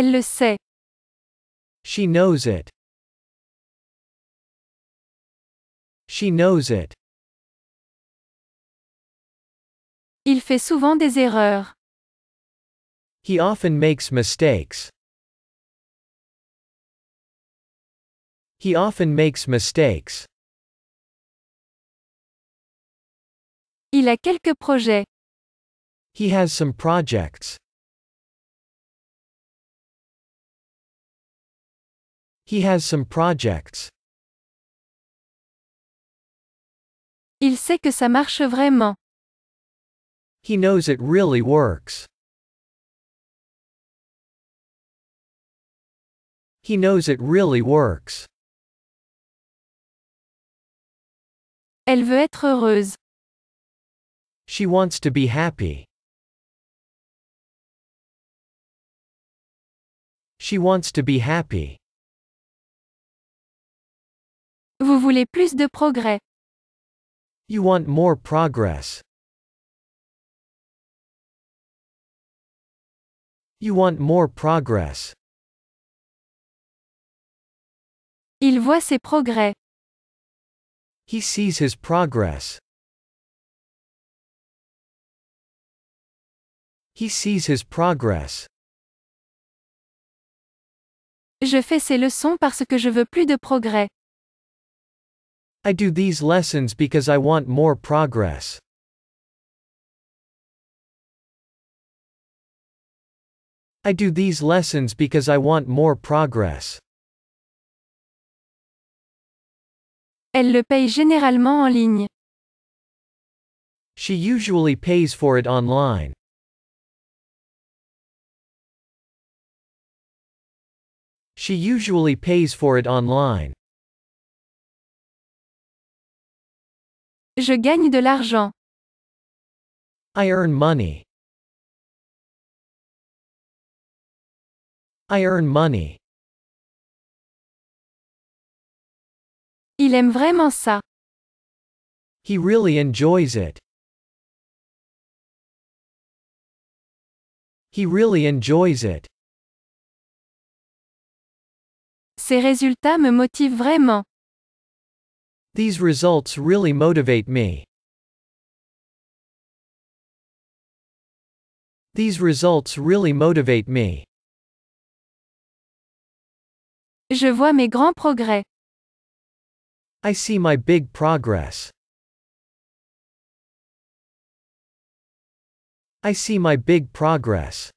Elle le sait. She knows it. She knows it. Il fait souvent des erreurs. He often makes mistakes. He often makes mistakes. Il a quelques projets. He has some projects. He has some projects. Il sait que ça marche vraiment. He knows it really works. He knows it really works. Elle veut être heureuse. She wants to be happy. She wants to be happy. Vous voulez plus de progrès. You want more progress. You want more progress. Il voit ses progrès. He sees his progress. He sees his progress. Je fais ces leçons parce que je veux plus de progrès. I do these lessons because I want more progress. I do these lessons because I want more progress. Elle le paye généralement en ligne. She usually pays for it online. She usually pays for it online. Je gagne de l'argent. I earn money. I earn money. Il aime vraiment ça. He really enjoys it. He really enjoys it. Ces résultats me motivent vraiment. These results really motivate me. These results really motivate me. Je vois mes grands progrès. I see my big progress. I see my big progress.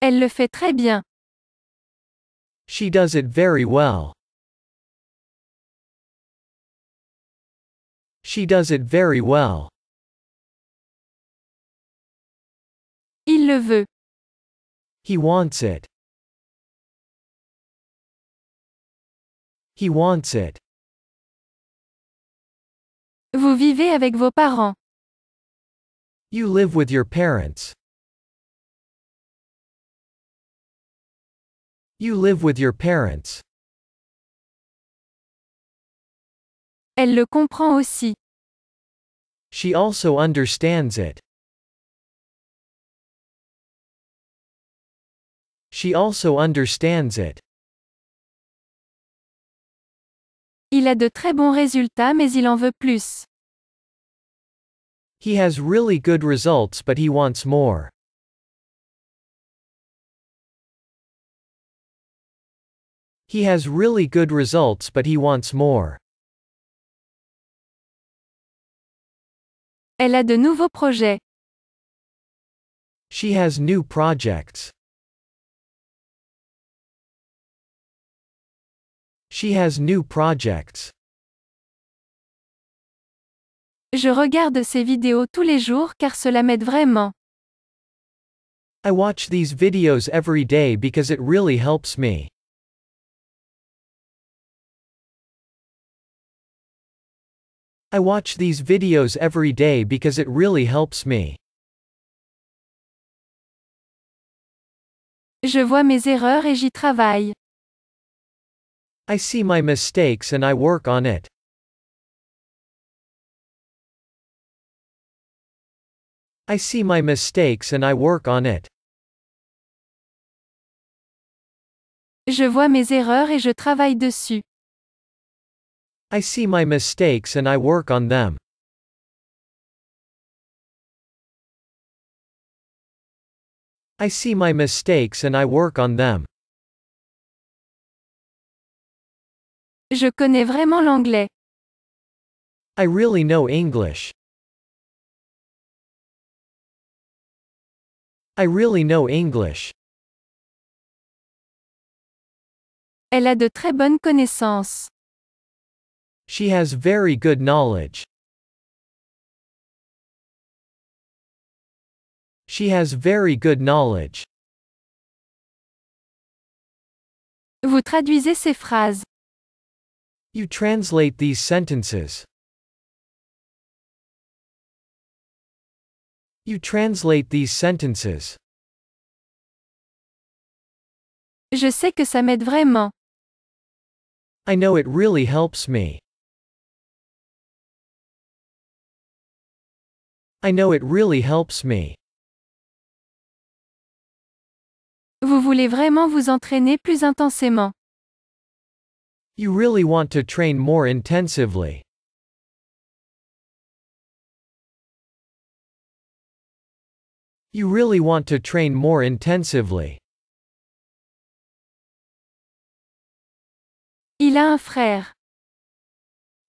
Elle le fait très bien. She does it very well. She does it very well. Il le veut. He wants it. He wants it. Vous vivez avec vos parents. You live with your parents. You live with your parents. Elle le comprend aussi. She also understands it. She also understands it. Il a de très bons résultats mais il en veut plus. He has really good results but he wants more. He has really good results but he wants more. Elle a de nouveaux projets. She has new projects. She has new projects. Je regarde ces vidéos tous les jours car cela m'aide vraiment. I watch these videos every day because it really helps me. I watch these videos every day because it really helps me. Je vois mes erreurs et j'y travaille. I see my mistakes and I work on it. I see my mistakes and I work on it. Je vois mes erreurs et je travaille dessus. I see my mistakes and I work on them. I see my mistakes and I work on them. Je connais vraiment l'anglais. I really know English. I really know English. Elle a de très bonnes connaissances. She has very good knowledge. She has very good knowledge. Vous traduisez ces phrases. You translate these sentences. You translate these sentences. Je sais que ça m'aide vraiment. I know it really helps me. I know it really helps me. Vous voulez vraiment vous entraîner plus intensément. You really want to train more intensively. You really want to train more intensively. Il a un frère.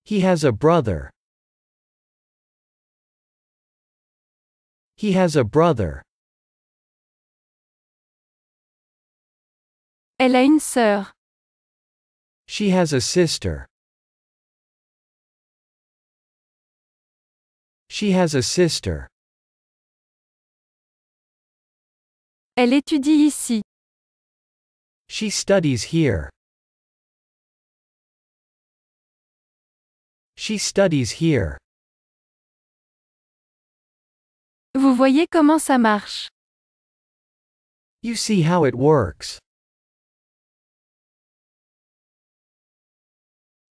He has a brother. He has a brother. Elle a une sœur. She has a sister. She has a sister. Elle étudie ici. She studies here. She studies here. Vous voyez comment ça marche. You see how it works.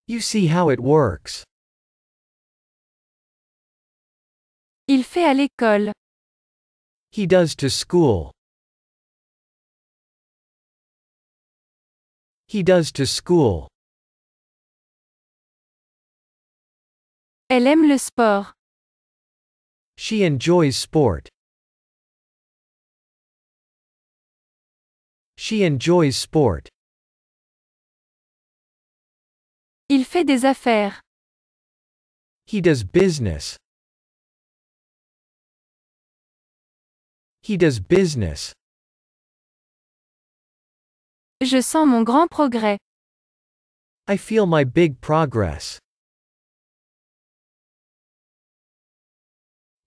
You see how it works. Il fait à l'école. He does to school. He does to school. Elle aime le sport. She enjoys sport. She enjoys sport. Il fait des affaires. He does business. He does business. Je sens mon grand progrès. I feel my big progress.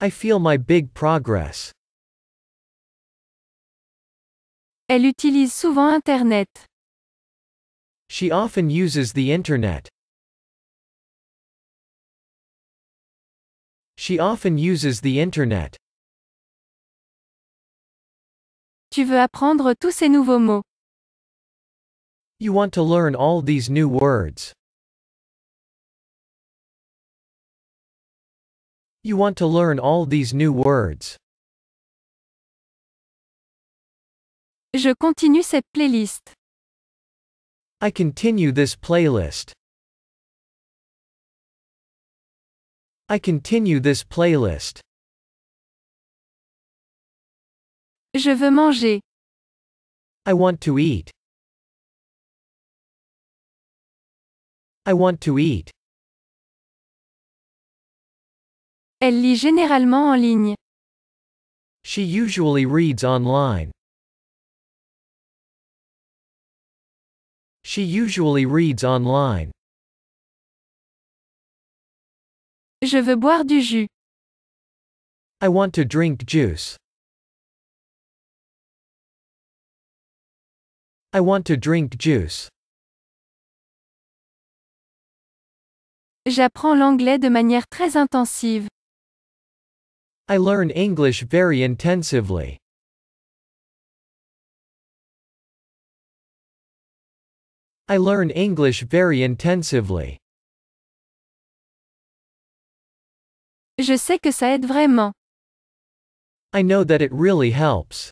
I feel my big progress. Elle utilise souvent Internet. She often uses the internet. She often uses the internet. Tu veux apprendre tous ces nouveaux mots. You want to learn all these new words. You want to learn all these new words. Je continue cette playlist. I continue this playlist. I continue this playlist. Je veux manger. I want to eat. I want to eat. Elle lit généralement en ligne. She usually reads online. She usually reads online. Je veux boire du jus. I want to drink juice. I want to drink juice. J'apprends l'anglais de manière très intensive. I learn English very intensively. I learn English very intensively. Je sais que ça aide vraiment. I know that it really helps.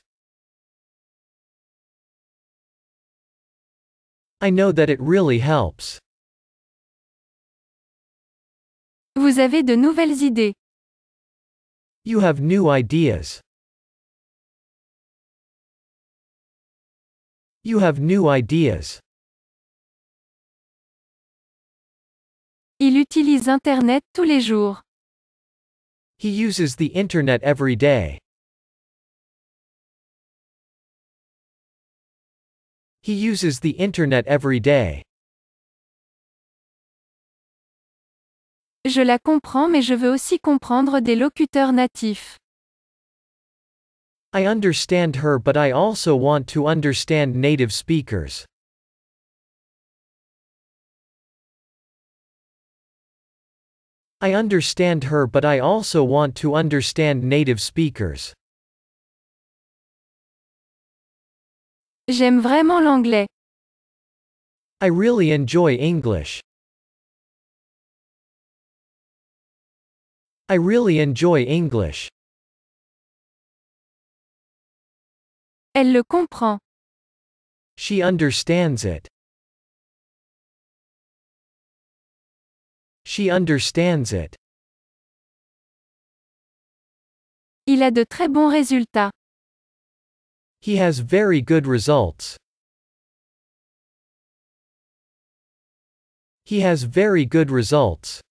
I know that it really helps. Vous avez de nouvelles idées. You have new ideas. You have new ideas. Il utilise Internet tous les jours. He uses the internet every day. He uses the internet every day. Je la comprends mais je veux aussi comprendre des locuteurs natifs. I understand her but I also want to understand native speakers. I understand her but I also want to understand native speakers. J'aime vraiment l'anglais. I really enjoy English. I really enjoy English. Elle le comprend. She understands it. She understands it. Il a de très bons résultats. He has very good results. He has very good results.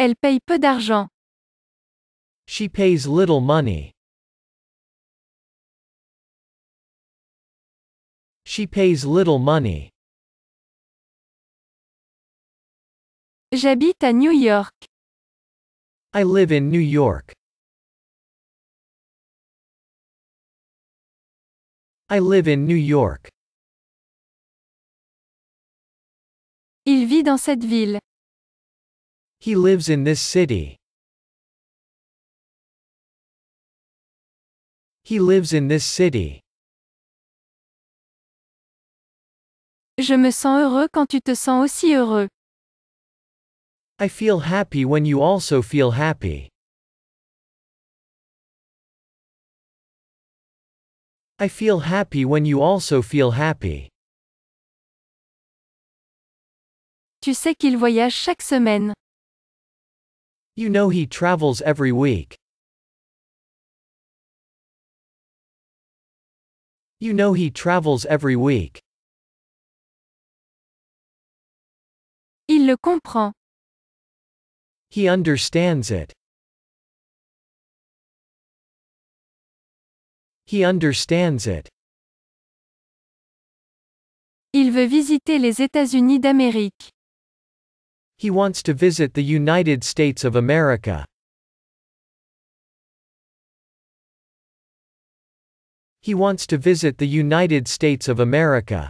Elle paye peu d'argent. She pays little money. She pays little money. J'habite à New York. I live in New York. I live in New York. Il vit dans cette ville. He lives in this city. He lives in this city. Je me sens heureux quand tu te sens aussi heureux. I feel happy when you also feel happy. I feel happy when you also feel happy. Tu sais qu'il voyage chaque semaine. You know he travels every week. You know he travels every week. Il le comprend. He understands it. He understands it. Il veut visiter les États-Unis d'Amérique. He wants to visit the United States of America. He wants to visit the United States of America.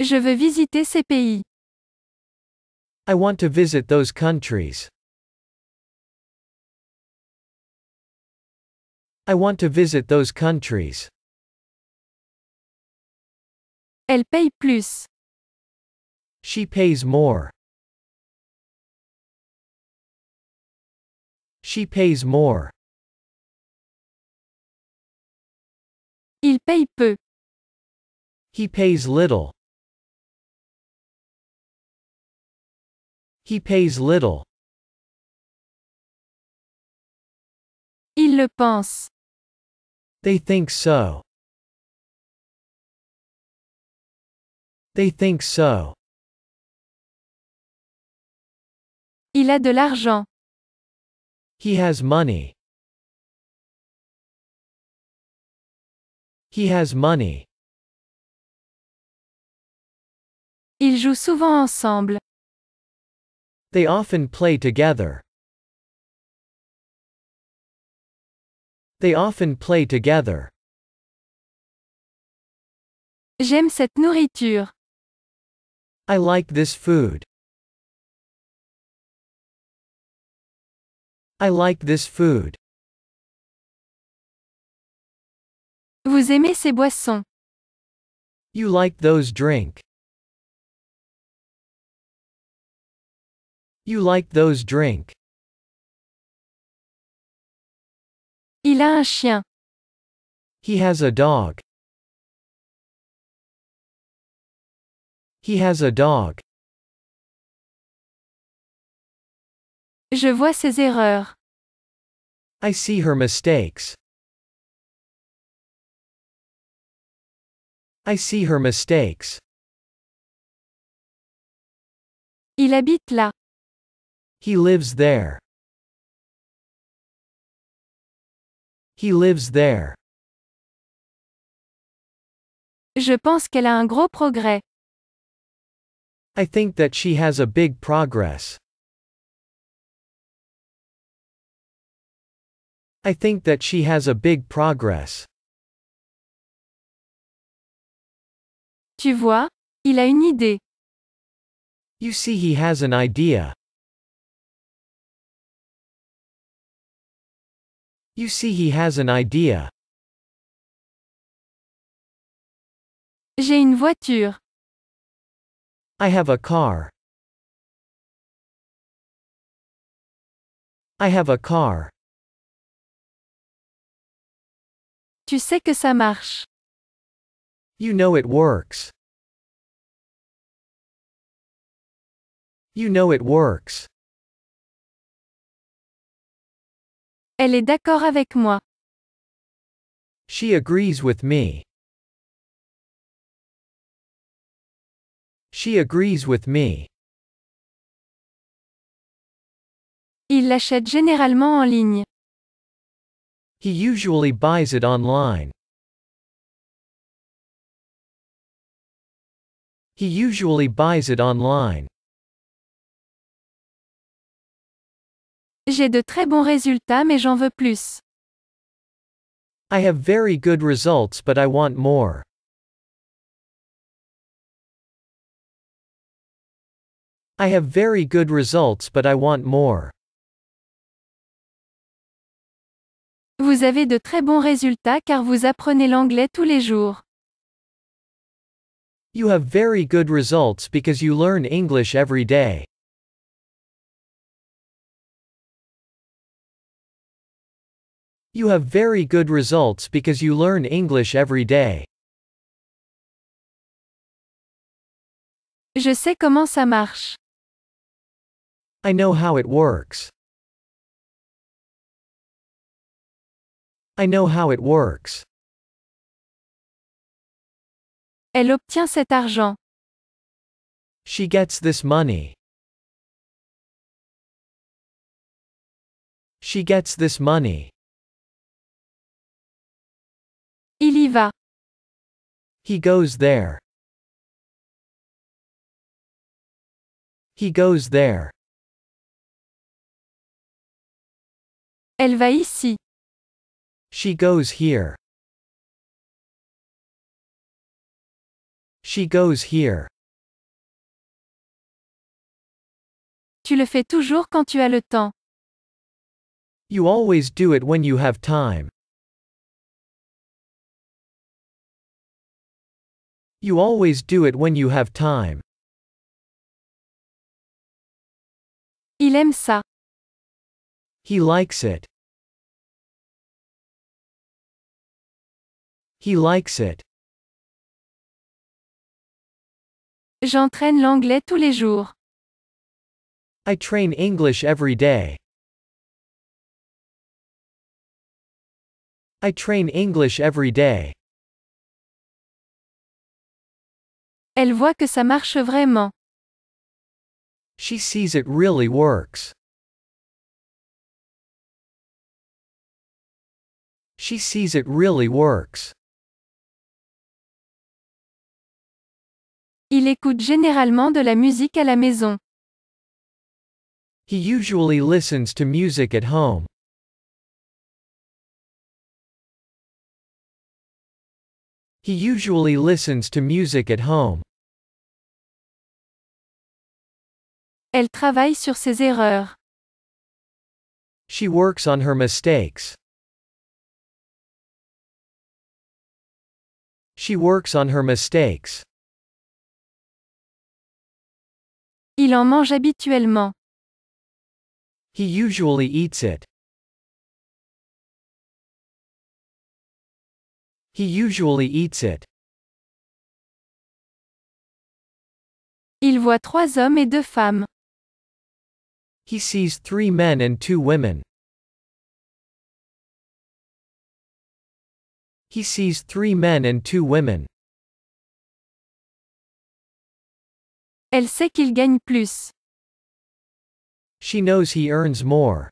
Je veux visiter ces pays. I want to visit those countries. I want to visit those countries. Elle paye plus. She pays more. She pays more. Il paye peu. He pays little. He pays little. Il le pense. They think so. They think so. Il a de l'argent. He has money. He has money. Ils jouent souvent ensemble. They often play together. They often play together. J'aime cette nourriture. I like this food. I like this food. Vous aimez ces boissons. You like those drink. You like those drink. Il a un chien. He has a dog. He has a dog. Je vois ses erreurs. I see her mistakes. I see her mistakes. Il habite là. He lives there. He lives there. Je pense qu'elle a un gros progrès. I think that she has a big progress. I think that she has a big progress. Tu vois, il a une idée. You see he has an idea. You see he has an idea. J'ai une voiture. I have a car. I have a car. Tu sais que ça marche. You know it works. You know it works. Elle est d'accord avec moi. She agrees with me. She agrees with me. Il l'achète généralement en ligne. He usually buys it online. He usually buys it online. J'ai de très bons résultats mais j'en veux plus. I have very good results but I want more. I have very good results but I want more. Vous avez de très bons résultats car vous apprenez l'anglais tous les jours. You have very good results because you learn English every day. You have very good results because you learn English every day. Je sais comment ça marche. I know how it works. I know how it works. Elle obtient cet argent. She gets this money. She gets this money. Il y va. He goes there. He goes there. Elle va ici. She goes here. She goes here. Tu le fais toujours quand tu as le temps. You always do it when you have time. You always do it when you have time. Il aime ça. He likes it. He likes it. J'entraîne l'anglais tous les jours. I train English every day. I train English every day. Elle voit que ça marche vraiment. She sees it really works. She sees it really works. Il écoute généralement de la musique à la maison. He usually listens to music at home. He usually listens to music at home. Elle travaille sur ses erreurs. She works on her mistakes. She works on her mistakes. Il en mange habituellement. He usually eats it. He usually eats it. Il voit trois hommes et deux femmes. He sees three men and two women. He sees three men and two women. Elle sait qu'il gagne plus. She knows he earns more.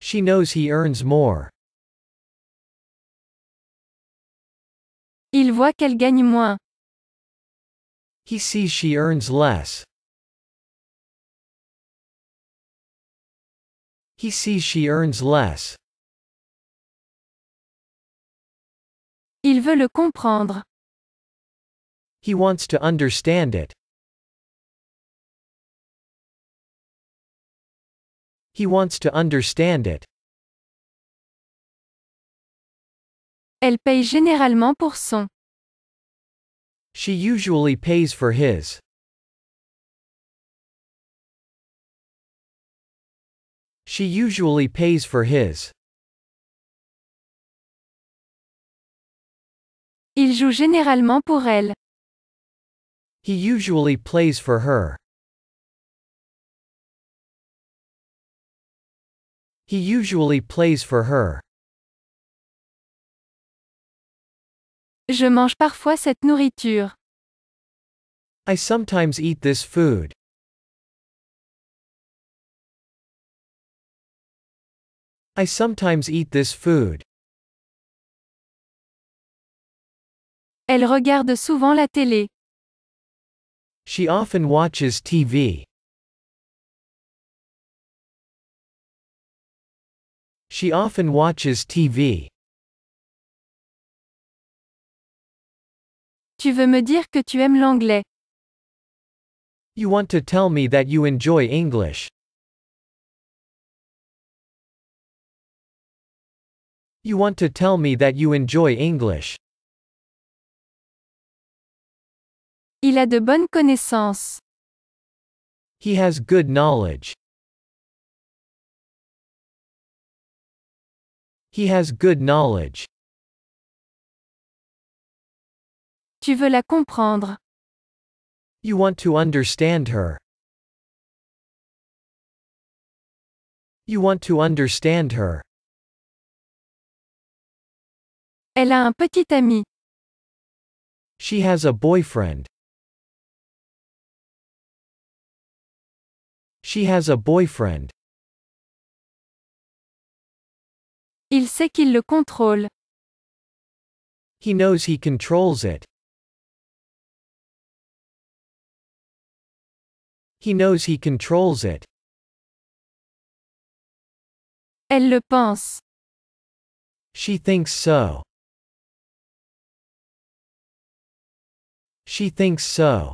She knows he earns more. Il voit qu'elle gagne moins. He sees she earns less. He sees she earns less. Il veut le comprendre. He wants to understand it. He wants to understand it. Elle paye généralement pour son. She usually pays for his. She usually pays for his. Il joue généralement pour elle. He usually plays for her. He usually plays for her. Je mange parfois cette nourriture. I sometimes eat this food. I sometimes eat this food. Elle regarde souvent la télé. She often watches TV. She often watches TV. Tu veux me dire que tu aimes l'anglais. You want to tell me that you enjoy English. You want to tell me that you enjoy English. Il a de bonnes connaissances. He has good knowledge. He has good knowledge. Tu veux la comprendre. You want to understand her. You want to understand her. Elle a un petit ami. She has a boyfriend. She has a boyfriend. Il sait qu'il le contrôle. He knows he controls it. He knows he controls it. Elle le pense. She thinks so. She thinks so.